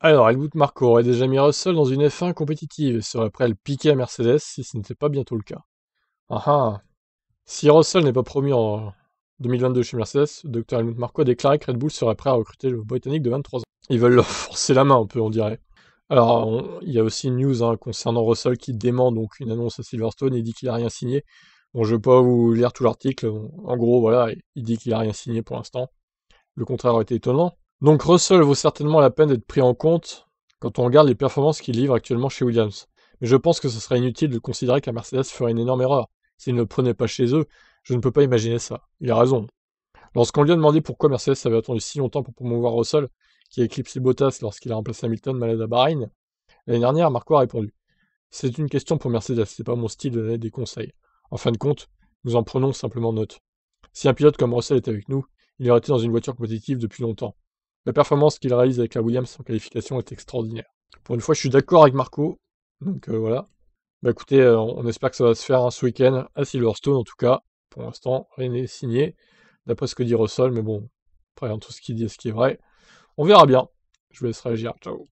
Alors, Helmut Marco aurait déjà mis Russell dans une F1 compétitive et serait prêt à le piquer à Mercedes si ce n'était pas bientôt le cas. Ah ah Si Russell n'est pas promu en 2022 chez Mercedes, Dr. Helmut Marco a déclaré que Red Bull serait prêt à recruter le Britannique de 23 ans. Ils veulent leur forcer la main un peu, on dirait. Alors, il y a aussi une news hein, concernant Russell qui dément donc une annonce à Silverstone et dit qu'il n'a rien signé. Bon, je ne vais pas vous lire tout l'article. En gros, voilà, il dit qu'il n'a rien signé pour l'instant. Le contraire aurait été étonnant. Donc Russell vaut certainement la peine d'être pris en compte quand on regarde les performances qu'il livre actuellement chez Williams. Mais je pense que ce serait inutile de considérer qu'un Mercedes ferait une énorme erreur. S'il ne le prenait pas chez eux, je ne peux pas imaginer ça. Il a raison. Lorsqu'on lui a demandé pourquoi Mercedes avait attendu si longtemps pour promouvoir Russell, qui a éclipsé Bottas lorsqu'il a remplacé Hamilton malade à Bahreïn, l'année dernière, Marco a répondu C'est une question pour Mercedes, c'est pas mon style de donner des conseils. En fin de compte, nous en prenons simplement note. Si un pilote comme Russell était avec nous, il aurait été dans une voiture compétitive depuis longtemps. La performance qu'il réalise avec la Williams en qualification est extraordinaire. Pour une fois, je suis d'accord avec Marco. Donc euh, voilà. Bah écoutez, euh, on espère que ça va se faire hein, ce week-end à Silverstone en tout cas. Pour l'instant, rien n'est signé, d'après ce que dit Russell, mais bon, après hein, tout ce qu'il dit, et ce qui est vrai. On verra bien. Je vous laisse réagir. Ciao.